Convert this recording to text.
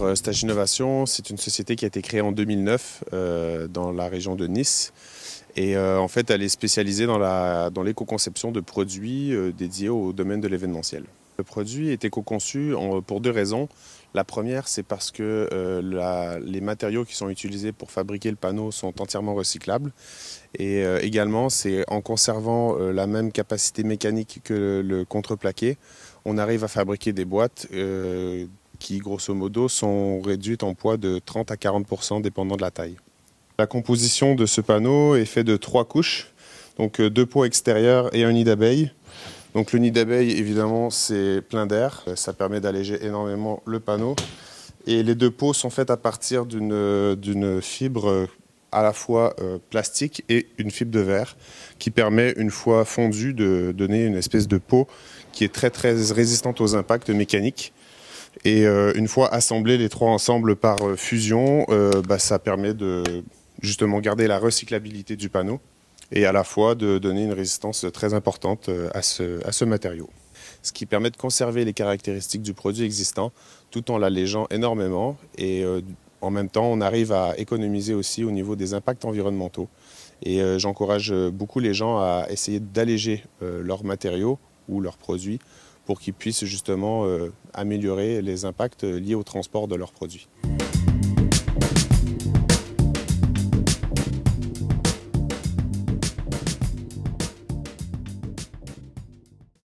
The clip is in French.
Euh, Stage Innovation, c'est une société qui a été créée en 2009 euh, dans la région de Nice. Et euh, en fait, elle est spécialisée dans, l'éco-conception de produits dédiés au domaine de l'événementiel. Le produit est éco-conçu pour deux raisons. La première, c'est parce que les matériaux qui sont utilisés pour fabriquer le panneau sont entièrement recyclables. Et également, c'est en conservant la même capacité mécanique que le, le contreplaqué, on arrive à fabriquer des boîtes qui, grosso modo, sont réduites en poids de 30 à 40 dépendant de la taille. La composition de ce panneau est faite de trois couches, donc euh, deux pots extérieurs et un nid d'abeille. Donc le nid d'abeille, évidemment, c'est plein d'air, euh, ça permet d'alléger énormément le panneau. Et les deux pots sont faits à partir d'une euh, fibre à la fois plastique et une fibre de verre qui permet, une fois fondue, de donner une espèce de peau qui est très très résistante aux impacts mécaniques. Et euh, une fois assemblés les trois ensemble par euh, fusion, euh, bah, ça permet de justement garder la recyclabilité du panneau et à la fois de donner une résistance très importante à ce matériau. Ce qui permet de conserver les caractéristiques du produit existant tout en l'allégeant énormément et en même temps on arrive à économiser aussi au niveau des impacts environnementaux. Et j'encourage beaucoup les gens à essayer d'alléger leurs matériaux ou leurs produits pour qu'ils puissent justement euh, améliorer les impacts euh, liés au transport de leurs produits.